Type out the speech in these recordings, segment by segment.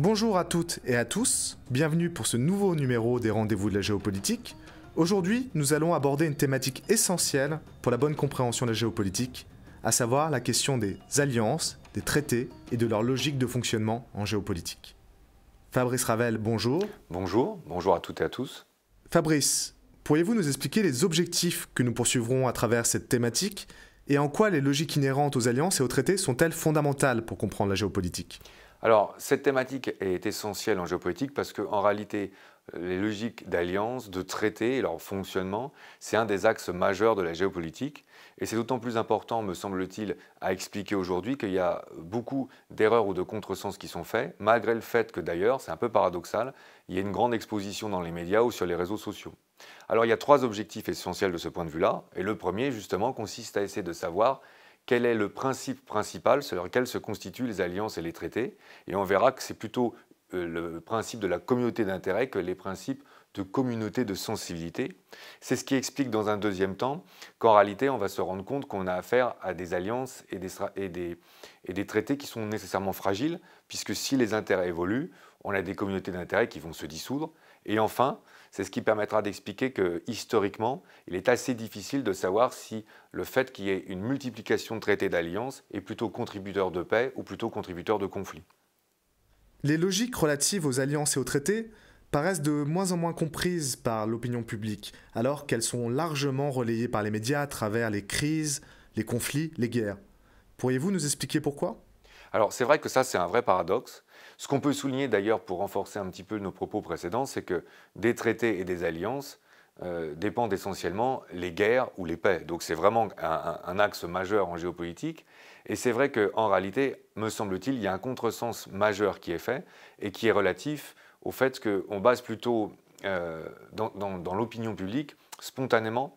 Bonjour à toutes et à tous, bienvenue pour ce nouveau numéro des rendez-vous de la géopolitique. Aujourd'hui, nous allons aborder une thématique essentielle pour la bonne compréhension de la géopolitique, à savoir la question des alliances, des traités et de leur logique de fonctionnement en géopolitique. Fabrice Ravel, bonjour. Bonjour, bonjour à toutes et à tous. Fabrice, pourriez-vous nous expliquer les objectifs que nous poursuivrons à travers cette thématique et en quoi les logiques inhérentes aux alliances et aux traités sont-elles fondamentales pour comprendre la géopolitique alors, cette thématique est essentielle en géopolitique parce qu'en réalité, les logiques d'alliance, de traité et leur fonctionnement, c'est un des axes majeurs de la géopolitique. Et c'est d'autant plus important, me semble-t-il, à expliquer aujourd'hui qu'il y a beaucoup d'erreurs ou de contresens qui sont faits, malgré le fait que d'ailleurs, c'est un peu paradoxal, il y a une grande exposition dans les médias ou sur les réseaux sociaux. Alors il y a trois objectifs essentiels de ce point de vue-là. Et le premier, justement, consiste à essayer de savoir quel est le principe principal sur lequel se constituent les alliances et les traités. Et on verra que c'est plutôt euh, le principe de la communauté d'intérêt que les principes de communauté de sensibilité. C'est ce qui explique dans un deuxième temps qu'en réalité, on va se rendre compte qu'on a affaire à des alliances et des, traités qui sont nécessairement fragiles, puisque si les intérêts évoluent, on a des communautés d'intérêt qui vont se dissoudre. Et enfin, c'est ce qui permettra d'expliquer que, historiquement, il est assez difficile de savoir si le fait qu'il y ait une multiplication de traités d'alliance est plutôt contributeur de paix ou plutôt contributeur de conflit. Les logiques relatives aux alliances et aux traités paraissent de moins en moins comprises par l'opinion publique, alors qu'elles sont largement relayées par les médias à travers les crises, les conflits, les guerres. Pourriez-vous nous expliquer pourquoi Alors c'est vrai que ça c'est un vrai paradoxe, ce qu'on peut souligner d'ailleurs pour renforcer un petit peu nos propos précédents, c'est que des traités et des alliances euh, dépendent essentiellement les guerres ou les paix. Donc c'est vraiment un, axe majeur en géopolitique. Et c'est vrai qu'en réalité, me semble-t-il, il y a un contresens majeur qui est fait et qui est relatif au fait qu'on base plutôt euh, dans, l'opinion publique spontanément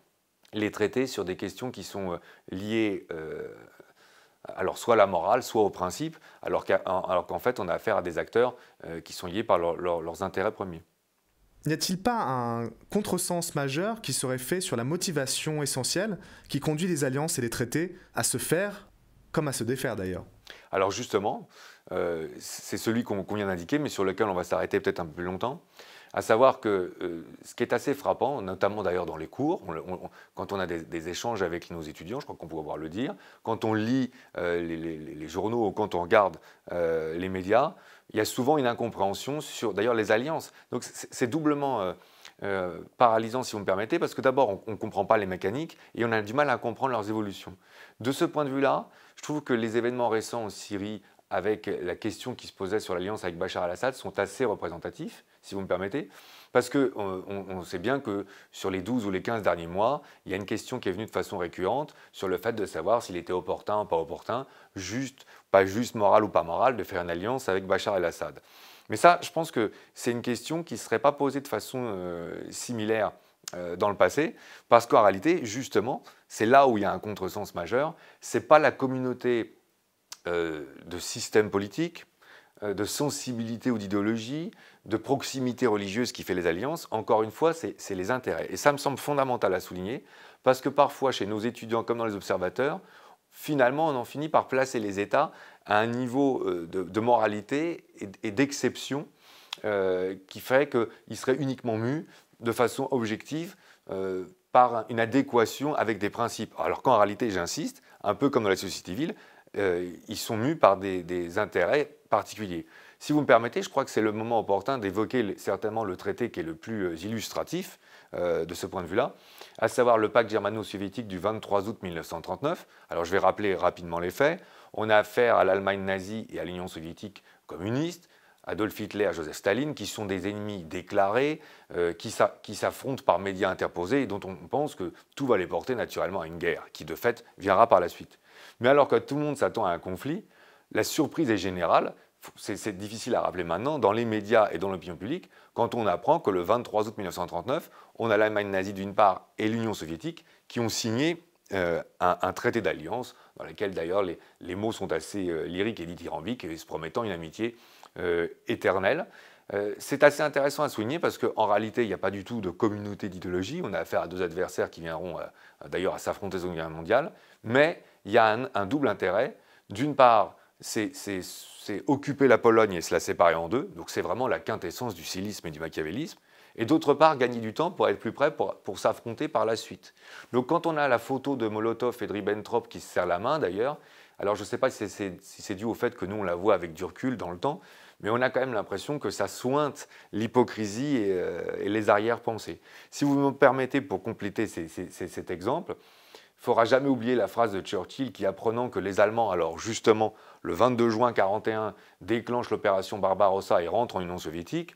les traités sur des questions qui sont euh, liées alors soit la morale, soit au principe, alors qu'en fait on a affaire à des acteurs euh, qui sont liés par leurs intérêts premiers. N'y a-t-il pas un contresens majeur qui serait fait sur la motivation essentielle qui conduit les alliances et les traités à se faire comme à se défaire d'ailleurs Alors justement, euh, c'est celui qu'on vient d'indiquer, mais sur lequel on va s'arrêter peut-être un peu plus longtemps. À savoir que euh, ce qui est assez frappant, notamment d'ailleurs dans les cours, quand on a des, échanges avec nos étudiants, je crois qu'on pourrait voir le dire, quand on lit euh, les, journaux ou quand on regarde euh, les médias, il y a souvent une incompréhension sur d'ailleurs les alliances. Donc c'est doublement paralysant, si vous me permettez, parce que d'abord, on ne comprend pas les mécaniques et on a du mal à comprendre leurs évolutions. De ce point de vue-là, je trouve que les événements récents en Syrie, avec la question qui se posait sur l'alliance avec Bachar al-Assad sont assez représentatifs, si vous me permettez, parce qu'on euh, on, sait bien que sur les 12 ou les 15 derniers mois, il y a une question qui est venue de façon récurrente sur le fait de savoir s'il était opportun ou pas opportun, juste, pas juste, moral ou pas moral, de faire une alliance avec Bachar al-Assad. Mais ça, je pense que c'est une question qui ne serait pas posée de façon euh, similaire euh, dans le passé, parce qu'en réalité, justement, c'est là où il y a un contresens majeur, c'est pas la communauté euh, de système politique, euh, de sensibilité ou d'idéologie, de proximité religieuse qui fait les alliances, encore une fois, c'est les intérêts. Et ça me semble fondamental à souligner, parce que parfois, chez nos étudiants comme dans les observateurs, finalement, on en finit par placer les États à un niveau euh, de, moralité et, d'exception qui ferait qu'ils seraient uniquement mûs de façon objective par une adéquation avec des principes. Alors qu'en réalité, j'insiste, un peu comme dans la société civile, euh, ils sont mus par des, intérêts particuliers. Si vous me permettez, je crois que c'est le moment opportun d'évoquer certainement le traité qui est le plus euh, illustratif euh, de ce point de vue-là, à savoir le pacte germano-soviétique du 23 août 1939. Alors je vais rappeler rapidement les faits. On a affaire à l'Allemagne nazie et à l'Union soviétique communiste, Adolf Hitler et Joseph Staline, qui sont des ennemis déclarés, qui s'affrontent par médias interposés et dont on pense que tout va les porter naturellement à une guerre, qui de fait viendra par la suite. Mais alors que tout le monde s'attend à un conflit, la surprise est générale. C'est difficile à rappeler maintenant, dans les médias et dans l'opinion publique, quand on apprend que le 23 août 1939, on a l'Allemagne nazie d'une part et l'Union soviétique qui ont signé euh, un, traité d'alliance, dans lequel d'ailleurs les, mots sont assez euh, lyriques et dithyrambiques, et se promettant une amitié euh, éternelle. c'est assez intéressant à souligner parce qu'en réalité, il n'y a pas du tout de communauté d'idéologie. On a affaire à deux adversaires qui viendront d'ailleurs à s'affronter sur une guerre mondiale, mais il y a un, double intérêt. D'une part, c'est occuper la Pologne et se la séparer en deux, donc c'est vraiment la quintessence du sillisme et du machiavélisme, et d'autre part, gagner du temps pour être plus prêt pour, s'affronter par la suite. Donc quand on a la photo de Molotov et de Ribbentrop qui se serrent la main d'ailleurs, alors je ne sais pas si c'est dû au fait que nous on la voit avec du recul dans le temps, mais on a quand même l'impression que ça sointe l'hypocrisie et, euh, les arrière-pensées. Si vous me permettez, pour compléter cet exemple, faudra jamais oublier la phrase de Churchill qui, apprenant que les Allemands, alors justement le 22 juin 1941, déclenchent l'opération Barbarossa et rentrent en Union soviétique,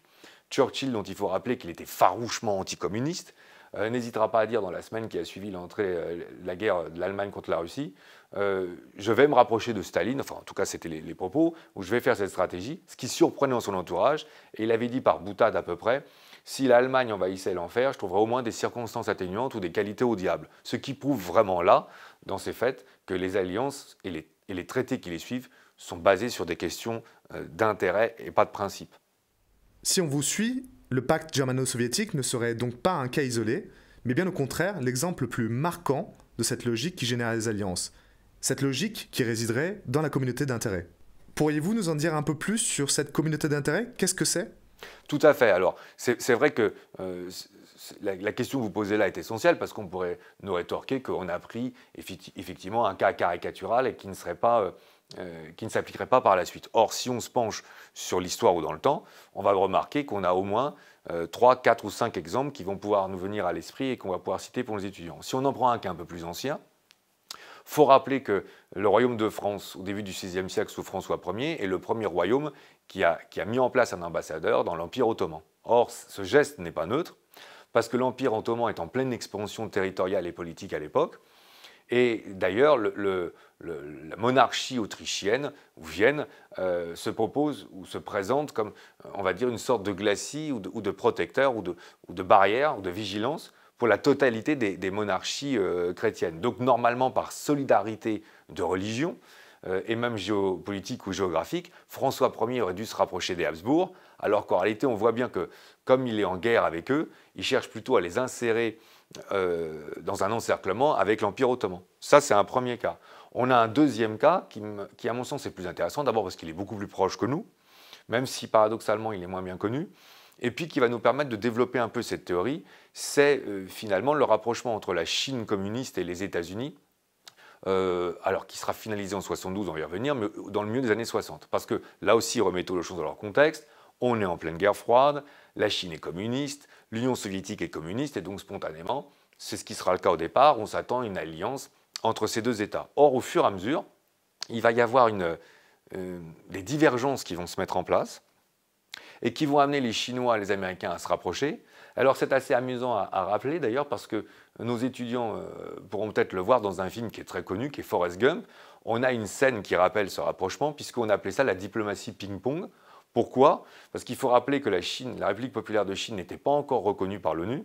Churchill, dont il faut rappeler qu'il était farouchement anticommuniste, euh, n'hésitera pas à dire dans la semaine qui a suivi l'entrée, euh, la guerre de l'Allemagne contre la Russie, euh, je vais me rapprocher de Staline, enfin en tout cas c'était les, propos, où je vais faire cette stratégie, ce qui surprenait son entourage, et il avait dit par boutade à peu près, si l'Allemagne envahissait l'enfer, je trouverais au moins des circonstances atténuantes ou des qualités au diable, ce qui prouve vraiment là, dans ces faits, que les alliances et les, traités qui les suivent sont basés sur des questions euh, d'intérêt et pas de principe. Si on vous suit, le pacte germano-soviétique ne serait donc pas un cas isolé, mais bien au contraire l'exemple le plus marquant de cette logique qui génère les alliances cette logique qui résiderait dans la communauté d'intérêt. Pourriez-vous nous en dire un peu plus sur cette communauté d'intérêt Qu'est-ce que c'est Tout à fait. Alors, c'est vrai que euh, la, question que vous posez là est essentielle parce qu'on pourrait nous rétorquer qu'on a pris effectivement un cas caricatural et euh, euh, qui ne s'appliquerait pas par la suite. Or, si on se penche sur l'histoire ou dans le temps, on va remarquer qu'on a au moins 3, 4 ou 5 exemples qui vont pouvoir nous venir à l'esprit et qu'on va pouvoir citer pour les étudiants. Si on en prend un qui un peu plus ancien, faut rappeler que le royaume de France, au début du VIe siècle, sous François Ier, est le premier royaume qui a, qui a mis en place un ambassadeur dans l'Empire ottoman. Or, ce geste n'est pas neutre, parce que l'Empire ottoman est en pleine expansion territoriale et politique à l'époque. Et d'ailleurs, la monarchie autrichienne ou Vienne euh, se propose ou se présente comme, euh, on va dire, une sorte de glacis ou de, protecteur ou de, ou de barrière ou de vigilance pour la totalité des, monarchies euh, chrétiennes. Donc normalement, par solidarité de religion, euh, et même géopolitique ou géographique, François Ier aurait dû se rapprocher des Habsbourg, alors qu'en réalité, on voit bien que, comme il est en guerre avec eux, il cherche plutôt à les insérer euh, dans un encerclement avec l'Empire ottoman. Ça, c'est un premier cas. On a un deuxième cas qui, qui à mon sens, est plus intéressant, d'abord parce qu'il est beaucoup plus proche que nous, même si paradoxalement, il est moins bien connu et puis qui va nous permettre de développer un peu cette théorie, c'est euh, finalement le rapprochement entre la Chine communiste et les États-Unis, euh, alors qui sera finalisé en 72, on va y revenir, mais dans le milieu des années 60. Parce que là aussi, remettons les choses dans leur contexte, on est en pleine guerre froide, la Chine est communiste, l'Union soviétique est communiste, et donc spontanément, c'est ce qui sera le cas au départ, on s'attend à une alliance entre ces deux États. Or, au fur et à mesure, il va y avoir euh, des divergences qui vont se mettre en place, et qui vont amener les Chinois et les Américains à se rapprocher. Alors c'est assez amusant à, rappeler d'ailleurs parce que nos étudiants euh, pourront peut-être le voir dans un film qui est très connu, qui est Forrest Gump. On a une scène qui rappelle ce rapprochement puisqu'on appelait ça la diplomatie ping-pong. Pourquoi Parce qu'il faut rappeler que la Chine, la République populaire de Chine n'était pas encore reconnue par l'ONU.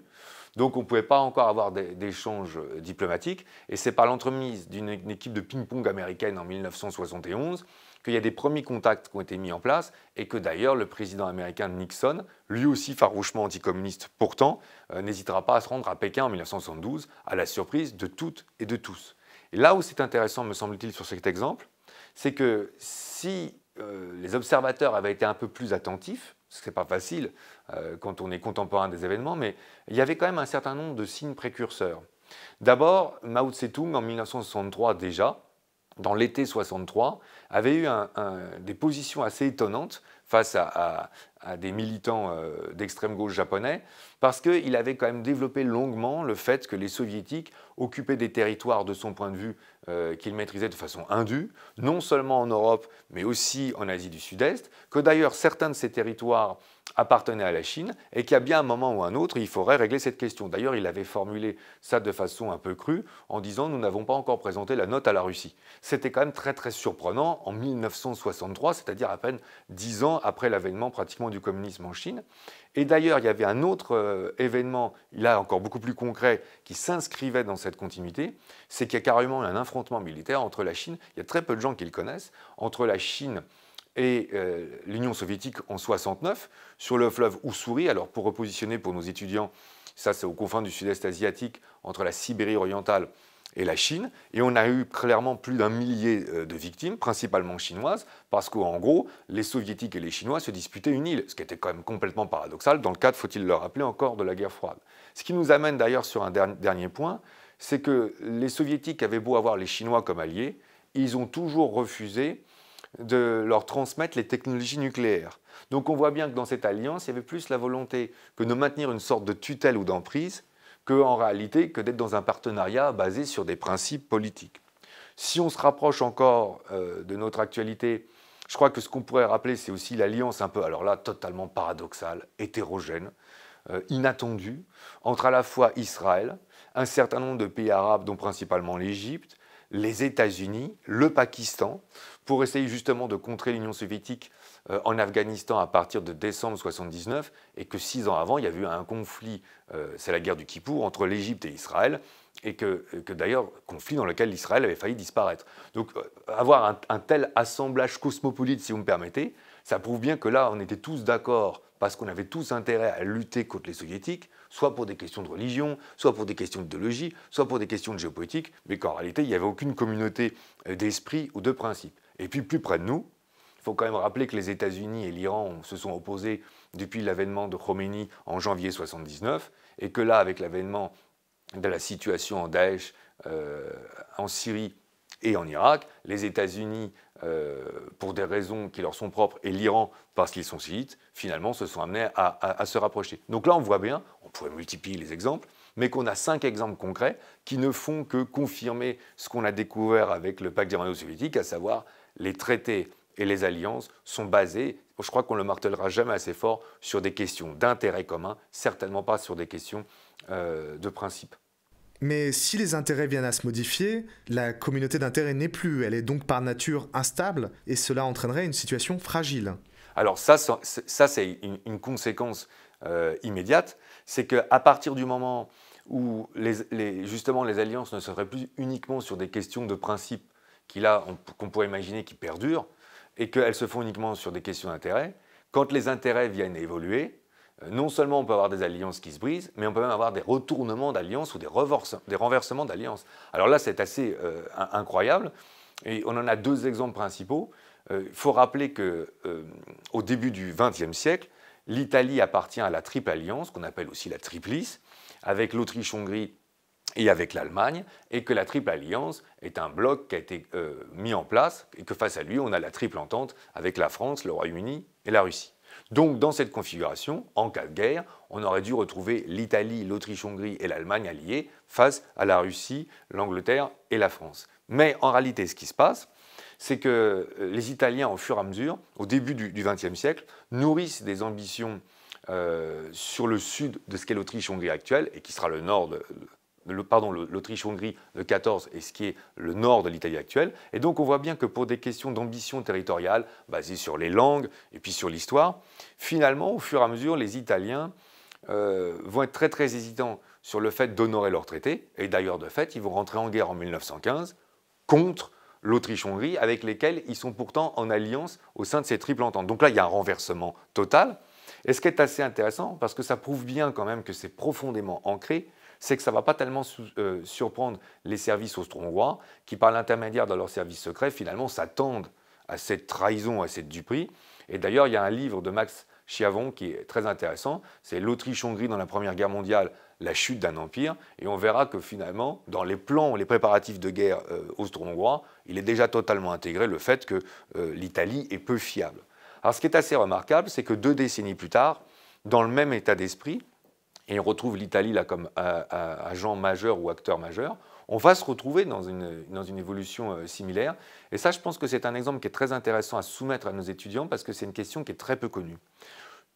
Donc on ne pouvait pas encore avoir d'échanges euh, diplomatiques. Et c'est par l'entremise d'une équipe de ping-pong américaine en 1971 qu'il y a des premiers contacts qui ont été mis en place et que d'ailleurs le président américain Nixon, lui aussi farouchement anticommuniste pourtant, euh, n'hésitera pas à se rendre à Pékin en 1972, à la surprise de toutes et de tous. Et là où c'est intéressant, me semble-t-il, sur cet exemple, c'est que si euh, les observateurs avaient été un peu plus attentifs, ce n'est pas facile euh, quand on est contemporain des événements, mais il y avait quand même un certain nombre de signes précurseurs. D'abord, Mao Tse-tung, en 1963 déjà, dans l'été 63, avait eu des positions assez étonnantes face à, des militants euh, d'extrême gauche japonais, parce qu'il avait quand même développé longuement le fait que les soviétiques occupaient des territoires, de son point de vue, euh, qu'ils maîtrisaient de façon indue, non seulement en Europe, mais aussi en Asie du Sud-Est, que d'ailleurs certains de ces territoires appartenait à la Chine et a bien un moment ou un autre, il faudrait régler cette question. D'ailleurs, il avait formulé ça de façon un peu crue en disant nous n'avons pas encore présenté la note à la Russie. C'était quand même très très surprenant en 1963, c'est-à-dire à peine dix ans après l'avènement pratiquement du communisme en Chine. Et d'ailleurs, il y avait un autre euh, événement, là encore beaucoup plus concret, qui s'inscrivait dans cette continuité, c'est qu'il y a carrément un affrontement militaire entre la Chine, il y a très peu de gens qui le connaissent, entre la Chine et euh, l'Union soviétique en 69 sur le fleuve Oussouri. Alors pour repositionner pour nos étudiants, ça c'est aux confins du sud-est asiatique entre la Sibérie orientale et la Chine. Et on a eu clairement plus d'un millier euh, de victimes, principalement chinoises, parce qu'en gros, les soviétiques et les chinois se disputaient une île, ce qui était quand même complètement paradoxal dans le cadre, faut-il le rappeler encore, de la guerre froide. Ce qui nous amène d'ailleurs sur un dernier point, c'est que les soviétiques avaient beau avoir les Chinois comme alliés, ils ont toujours refusé de leur transmettre les technologies nucléaires. Donc on voit bien que dans cette alliance, il y avait plus la volonté que de maintenir une sorte de tutelle ou d'emprise qu'en réalité que d'être dans un partenariat basé sur des principes politiques. Si on se rapproche encore euh, de notre actualité, je crois que ce qu'on pourrait rappeler, c'est aussi l'alliance un peu, alors là, totalement paradoxale, hétérogène, euh, inattendue, entre à la fois Israël, un certain nombre de pays arabes, dont principalement l'Égypte, les États-Unis, le Pakistan, pour essayer justement de contrer l'Union soviétique euh, en Afghanistan à partir de décembre 1979, et que six ans avant, il y a eu un conflit, euh, c'est la guerre du Kippour, entre l'Égypte et Israël, et que, d'ailleurs, conflit dans lequel l'Israël avait failli disparaître. Donc euh, avoir un tel assemblage cosmopolite, si vous me permettez, ça prouve bien que là, on était tous d'accord, parce qu'on avait tous intérêt à lutter contre les soviétiques, soit pour des questions de religion, soit pour des questions d'idéologie, soit pour des questions de géopolitique, mais qu'en réalité, il n'y avait aucune communauté euh, d'esprit ou de principe. Et puis plus près de nous, il faut quand même rappeler que les États-Unis et l'Iran se sont opposés depuis l'avènement de Khomeini en janvier 1979, et que là, avec l'avènement de la situation en Daesh euh, en Syrie et en Irak, les États-Unis, euh, pour des raisons qui leur sont propres, et l'Iran, parce qu'ils sont chiites, finalement se sont amenés à, se rapprocher. Donc là, on voit bien, on pourrait multiplier les exemples, mais qu'on a cinq exemples concrets qui ne font que confirmer ce qu'on a découvert avec le pacte germano-soviétique, à savoir les traités et les alliances sont basés, je crois qu'on ne le martellera jamais assez fort, sur des questions d'intérêt commun, certainement pas sur des questions euh, de principe. Mais si les intérêts viennent à se modifier, la communauté d'intérêts n'est plus, elle est donc par nature instable, et cela entraînerait une situation fragile. Alors ça, c'est une, conséquence euh, immédiate, c'est qu'à partir du moment où justement les alliances ne seraient plus uniquement sur des questions de principe qu'on pourrait imaginer qui perdurent, et qu'elles se font uniquement sur des questions d'intérêts, quand les intérêts viennent évoluer, euh, non seulement on peut avoir des alliances qui se brisent, mais on peut même avoir des retournements d'alliances ou des, renversements d'alliances. Alors là, c'est assez euh, incroyable. Et on en a deux exemples principaux. Il euh, faut rappeler qu'au au début du XXe siècle, l'Italie appartient à la Triple Alliance, qu'on appelle aussi la Triplice, avec l'Autriche-Hongrie et avec l'Allemagne, et que la Triple Alliance est un bloc qui a été mis en place, et que face à lui, on a la Triple Entente avec la France, le Royaume-Uni et la Russie. Donc dans cette configuration, en cas de guerre, on aurait dû retrouver l'Italie, l'Autriche-Hongrie et l'Allemagne alliées face à la Russie, l'Angleterre et la France. Mais en réalité, ce qui se passe, c'est que euh, les Italiens, au fur et à mesure, au début du XXe siècle, nourrissent des ambitions euh, sur le sud de ce qu'est l'Autriche-Hongrie actuelle, et qui sera le nord de, pardon, l'Autriche-Hongrie de 14 et ce qui est le nord de l'Italie actuelle. Et donc on voit bien que pour des questions d'ambition territoriale, basées sur les langues et puis sur l'histoire, finalement, au fur et à mesure, les Italiens euh, vont être très très hésitants sur le fait d'honorer leur traité. Et d'ailleurs, de fait, ils vont rentrer en guerre en 1915 contre l'Autriche-Hongrie, avec lesquels ils sont pourtant en alliance au sein de ces triples ententes. Donc là, il y a un renversement total. Et ce qui est assez intéressant, parce que ça prouve bien quand même que c'est profondément ancré c'est que ça ne va pas tellement euh, surprendre les services austro-hongrois qui, par l'intermédiaire de leurs services secrets, finalement s'attendent à cette trahison, à cette duperie. Et d'ailleurs, il y a un livre de Max Chiavon qui est très intéressant, c'est l'Autriche-Hongrie dans la Première Guerre mondiale, la chute d'un empire, et on verra que finalement, dans les plans, les préparatifs de guerre euh, austro-hongrois, il est déjà totalement intégré le fait que euh, l'Italie est peu fiable. Alors ce qui est assez remarquable, c'est que deux décennies plus tard, dans le même état d'esprit, et on retrouve l'Italie là comme euh, euh, agent majeur ou acteur majeur, on va se retrouver dans une, dans une évolution euh, similaire. Et ça, je pense que c'est un exemple qui est très intéressant à soumettre à nos étudiants parce que c'est une question qui est très peu connue.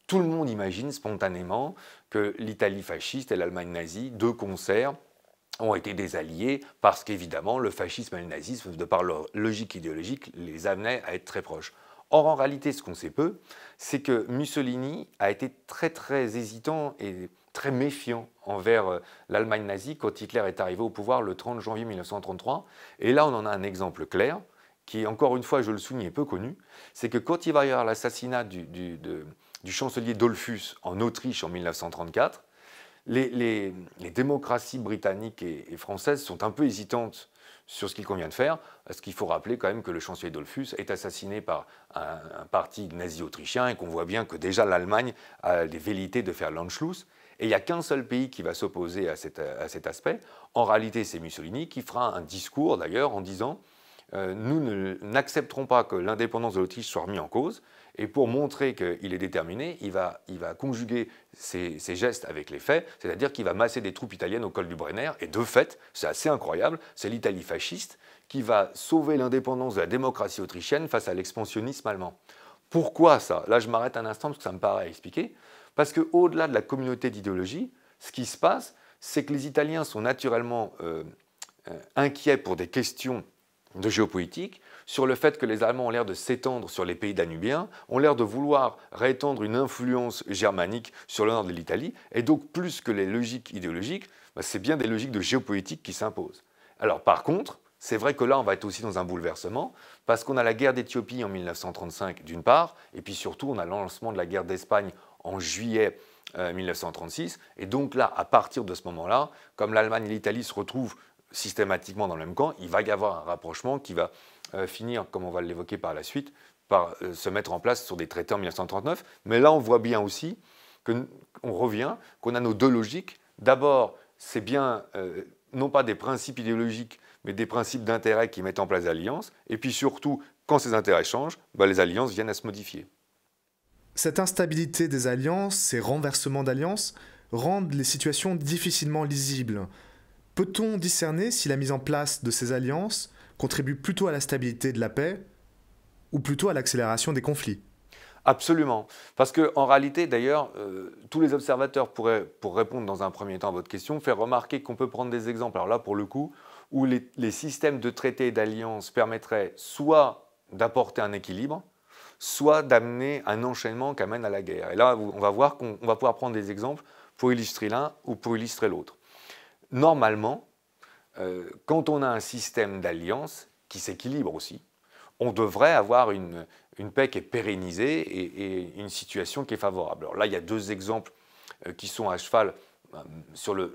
Tout le monde imagine spontanément que l'Italie fasciste et l'Allemagne nazie, deux concerts, ont été des alliés parce qu'évidemment le fascisme et le nazisme, de par leur logique idéologique, les amenaient à être très proches. Or, en réalité, ce qu'on sait peu, c'est que Mussolini a été très très hésitant et très méfiant envers euh, l'Allemagne nazie quand Hitler est arrivé au pouvoir le 30 janvier 1933. Et là, on en a un exemple clair, qui, encore une fois, je le souligne, est peu connu. C'est que quand il va y avoir l'assassinat du, du, du, chancelier Dollfuss en Autriche en 1934, les, les, démocraties britanniques et, françaises sont un peu hésitantes sur ce qu'il convient de faire, parce qu'il faut rappeler quand même que le chancelier Dollfuss est assassiné par un, parti nazi autrichien et qu'on voit bien que déjà l'Allemagne a des velléités de faire l'Anschluss. Et il n'y a qu'un seul pays qui va s'opposer à, cet aspect. En réalité, c'est Mussolini qui fera un discours d'ailleurs en disant euh, Nous n'accepterons pas que l'indépendance de l'Autriche soit remise en cause. Et pour montrer qu'il est déterminé, il va, conjuguer ses, ses, gestes avec les faits, c'est-à-dire qu'il va masser des troupes italiennes au col du Brenner. Et de fait, c'est assez incroyable, c'est l'Italie fasciste qui va sauver l'indépendance de la démocratie autrichienne face à l'expansionnisme allemand. Pourquoi ça Là, je m'arrête un instant parce que ça me paraît à expliquer. Parce qu'au-delà de la communauté d'idéologie, ce qui se passe, c'est que les Italiens sont naturellement euh, euh, inquiets pour des questions de géopolitique, sur le fait que les Allemands ont l'air de s'étendre sur les pays danubiens, ont l'air de vouloir rétendre une influence germanique sur le nord de l'Italie, et donc plus que les logiques idéologiques, bah, c'est bien des logiques de géopolitique qui s'imposent. Alors par contre, c'est vrai que là, on va être aussi dans un bouleversement, parce qu'on a la guerre d'Éthiopie en 1935 d'une part, et puis surtout, on a le lancement de la guerre d'Espagne en juillet 1936. Euh, et donc là, à partir de ce moment-là, comme l'Allemagne et l'Italie se retrouvent systématiquement dans le même camp, il va y avoir un rapprochement qui va euh, finir, comme on va l'évoquer par la suite, par euh, se mettre en place sur des traités en 1939. Mais là, on voit bien aussi qu'on revient, qu'on a nos deux logiques. D'abord, c'est bien non pas des principes idéologiques, mais des principes d'intérêt qui mettent en place l'alliance. Et puis surtout, quand ces intérêts changent, ben, les alliances viennent à se modifier. Cette instabilité des alliances, ces renversements d'alliances, rendent les situations difficilement lisibles. Peut-on discerner si la mise en place de ces alliances contribue plutôt à la stabilité de la paix ou plutôt à l'accélération des conflits Absolument. Parce qu'en réalité, d'ailleurs, euh, tous les observateurs pourraient, pour répondre dans un premier temps à votre question, faire remarquer qu'on peut prendre des exemples. Alors là, pour le coup, où les, les systèmes de traités et d'alliances permettraient soit d'apporter un équilibre, soit d'amener un enchaînement qui amène à la guerre. Et là, on va voir qu'on va pouvoir prendre des exemples pour illustrer l'un ou pour illustrer l'autre. Normalement, euh, quand on a un système d'alliance qui s'équilibre aussi, on devrait avoir une, paix qui est pérennisée et, une situation qui est favorable. Alors là, il y a deux exemples euh, qui sont à cheval euh, sur le,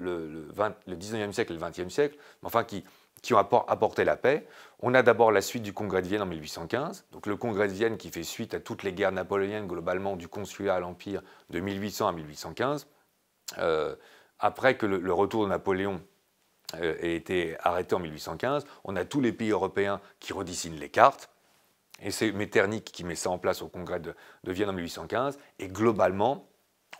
19e siècle et le 20e siècle, mais enfin qui, qui ont apporté la paix. On a d'abord la suite du Congrès de Vienne en 1815, donc le Congrès de Vienne qui fait suite à toutes les guerres napoléoniennes globalement du consulat à l'Empire de 1800 à 1815. Euh, après que le, retour de Napoléon euh, ait été arrêté en 1815, on a tous les pays européens qui redessinent les cartes. Et c'est Metternich qui met ça en place au Congrès de Vienne en 1815. Et globalement,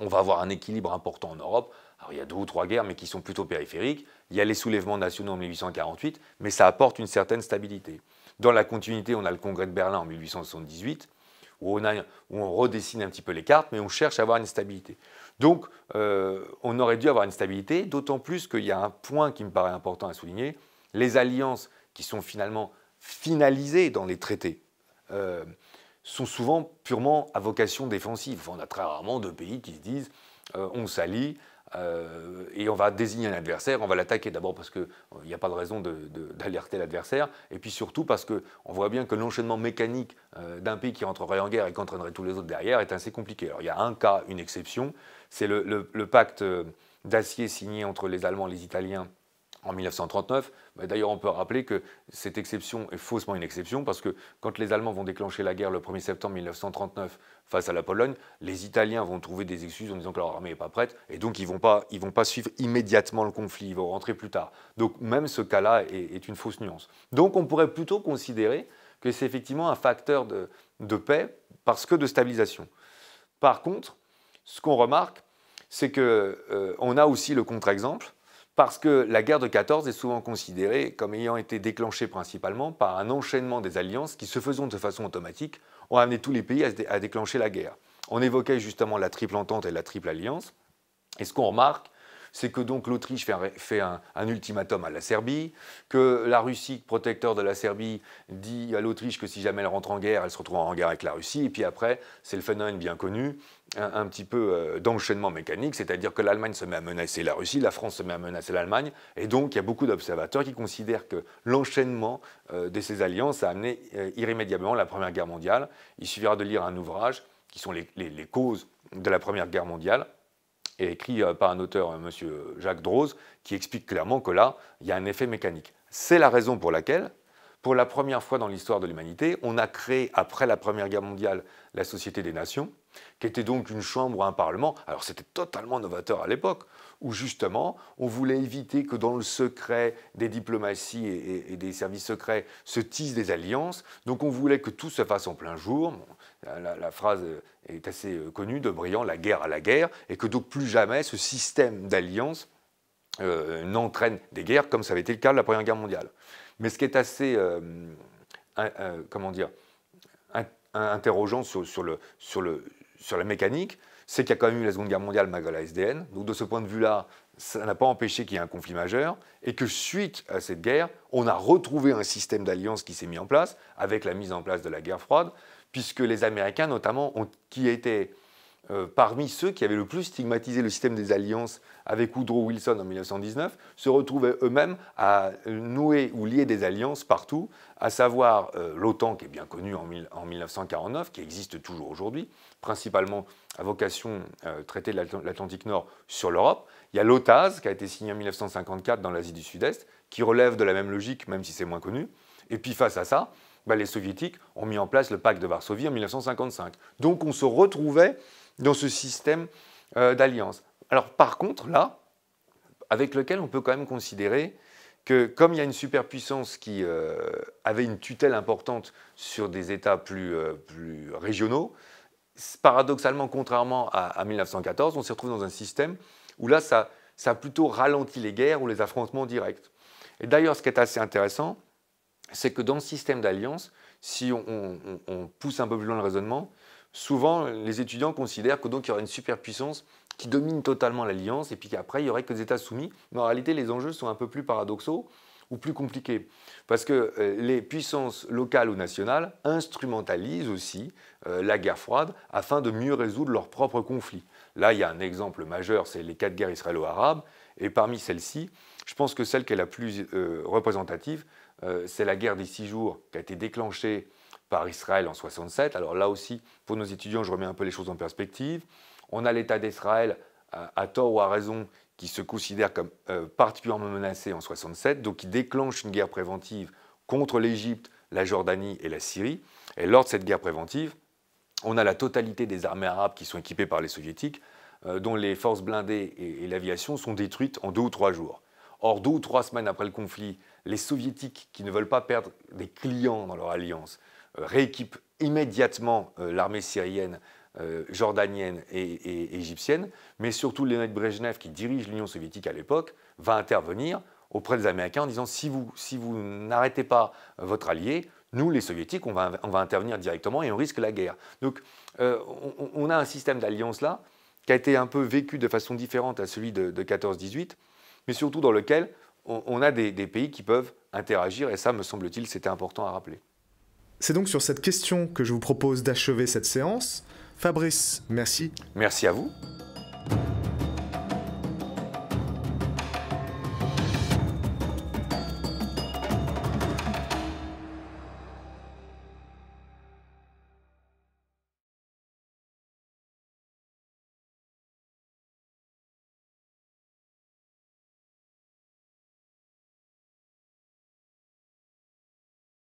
on va avoir un équilibre important en Europe. Alors il y a deux ou trois guerres, mais qui sont plutôt périphériques. Il y a les soulèvements nationaux en 1848, mais ça apporte une certaine stabilité. Dans la continuité, on a le congrès de Berlin en 1878, où on, redessine un petit peu les cartes, mais on cherche à avoir une stabilité. Donc, euh, on aurait dû avoir une stabilité, d'autant plus qu'il y a un point qui me paraît important à souligner, les alliances qui sont finalement finalisées dans les traités. Euh, sont souvent purement à vocation défensive. on a très rarement deux pays qui se disent euh, on s'allie euh, et on va désigner un adversaire, on va l'attaquer d'abord parce qu'il euh, n'y a pas de raison d'alerter l'adversaire, et puis surtout parce qu'on voit bien que l'enchaînement mécanique euh, d'un pays qui entrerait en guerre et qui entraînerait tous les autres derrière est assez compliqué. Alors il y a un cas, une exception, c'est le, pacte d'acier signé entre les Allemands et les Italiens en 1939. Bah, d'ailleurs, on peut rappeler que cette exception est faussement une exception parce que quand les Allemands vont déclencher la guerre le 1er septembre 1939 face à la Pologne, les Italiens vont trouver des excuses en disant que leur armée n'est pas prête et donc ils ne vont, pas, ils vont pas suivre immédiatement le conflit, ils vont rentrer plus tard. Donc même ce cas-là est, une fausse nuance. Donc on pourrait plutôt considérer que c'est effectivement un facteur de, paix parce que de stabilisation. Par contre, ce qu'on remarque, c'est qu'on euh, a aussi le contre-exemple parce que la guerre de 14 est souvent considérée comme ayant été déclenchée principalement par un enchaînement des alliances qui, se faisant de façon automatique, ont amené tous les pays à, à déclencher la guerre. On évoquait justement la triple entente et la triple alliance, et ce qu'on remarque, c'est que donc l'Autriche fait, un, ultimatum à la Serbie, que la Russie, protecteur de la Serbie, dit à l'Autriche que si jamais elle rentre en guerre, elle se retrouve en guerre avec la Russie, et puis après, c'est le phénomène bien connu, un, petit peu euh, d'enchaînement mécanique, c'est-à-dire que l'Allemagne se met à menacer la Russie, la France se met à menacer l'Allemagne, et donc il y a beaucoup d'observateurs qui considèrent que l'enchaînement euh, de ces alliances a amené euh, irrémédiablement la Première Guerre mondiale. Il suffira de lire un ouvrage qui sont les causes de la Première Guerre mondiale, et écrit euh, par un auteur, euh, M. Jacques Droz, qui explique clairement que là, il y a un effet mécanique. C'est la raison pour laquelle pour la première fois dans l'histoire de l'humanité, on a créé, après la Première Guerre mondiale, la Société des Nations, qui était donc une chambre ou un parlement. Alors c'était totalement novateur à l'époque, où justement on voulait éviter que dans le secret des diplomaties et, des services secrets se tissent des alliances. Donc on voulait que tout se fasse en plein jour. La, phrase est assez euh, connue de Briand, la guerre à la guerre, et que donc plus jamais ce système d'alliances euh, n'entraîne des guerres comme ça avait été le cas de la Première Guerre mondiale. Mais ce qui est assez, euh, euh, comment dire, interrogeant sur, sur, le, sur, le, sur la mécanique, c'est qu'il y a quand même eu la Seconde Guerre mondiale malgré la SDN. Donc de ce point de vue-là, ça n'a pas empêché qu'il y ait un conflit majeur et que suite à cette guerre, on a retrouvé un système d'alliance qui s'est mis en place avec la mise en place de la guerre froide, puisque les Américains notamment, ont, qui étaient euh, parmi ceux qui avaient le plus stigmatisé le système des alliances avec Woodrow Wilson en 1919, se retrouvaient eux-mêmes à nouer ou lier des alliances partout, à savoir euh, l'OTAN qui est bien connue en, 1949, qui existe toujours aujourd'hui, principalement à vocation euh, traité de l'Atlantique Nord sur l'Europe. Il y a l'OTAS qui a été signé en 1954 dans l'Asie du Sud-Est, qui relève de la même logique, même si c'est moins connu. Et puis face à ça, bah, les soviétiques ont mis en place le pacte de Varsovie en 1955. Donc on se retrouvait dans ce système euh, d'alliance. Alors par contre, là, avec lequel on peut quand même considérer que comme il y a une superpuissance qui euh, avait une tutelle importante sur des États plus, euh, plus régionaux, paradoxalement, contrairement à, 1914, on se retrouve dans un système où là, ça, ça a plutôt ralenti les guerres ou les affrontements directs. Et d'ailleurs, ce qui est assez intéressant, c'est que dans ce système d'alliance, si on, pousse un peu plus loin le raisonnement, souvent les étudiants considèrent que donc il y aurait une superpuissance qui domine totalement l'alliance et puis qu'après il y aurait que des États soumis. Mais en réalité, les enjeux sont un peu plus paradoxaux ou plus compliqués parce que euh, les puissances locales ou nationales instrumentalisent aussi euh, la guerre froide afin de mieux résoudre leurs propres conflits. Là, il y a un exemple majeur, c'est les quatre guerres israélo-arabes. Et parmi celles-ci, je pense que celle qui est la plus euh, représentative, c'est la guerre des six jours qui a été déclenchée par Israël en 67. Alors là aussi, pour nos étudiants, je remets un peu les choses en perspective. On a l'État d'Israël, euh, à tort ou à raison, qui se considère comme euh, particulièrement menacé en 67, donc qui déclenche une guerre préventive contre l'Égypte, la Jordanie et la Syrie. Et lors de cette guerre préventive, on a la totalité des armées arabes qui sont équipées par les soviétiques, euh, dont les forces blindées et, et l'aviation sont détruites en deux ou trois jours. Or, deux ou trois semaines après le conflit, les soviétiques qui ne veulent pas perdre des clients dans leur alliance, rééquipe immédiatement euh, l'armée syrienne, euh, jordanienne et, égyptienne, mais surtout Leonid Brejnev, qui dirige l'Union soviétique à l'époque, va intervenir auprès des Américains en disant si vous, si vous n'arrêtez pas votre allié, nous, les Soviétiques, on va, va, intervenir directement et on risque la guerre. Donc, euh, on, a un système d'alliance là qui a été un peu vécu de façon différente à celui de, 14-18, mais surtout dans lequel on, a des pays qui peuvent interagir, et ça, me semble-t-il, c'était important à rappeler. C'est donc sur cette question que je vous propose d'achever cette séance. Fabrice, merci. Merci à vous.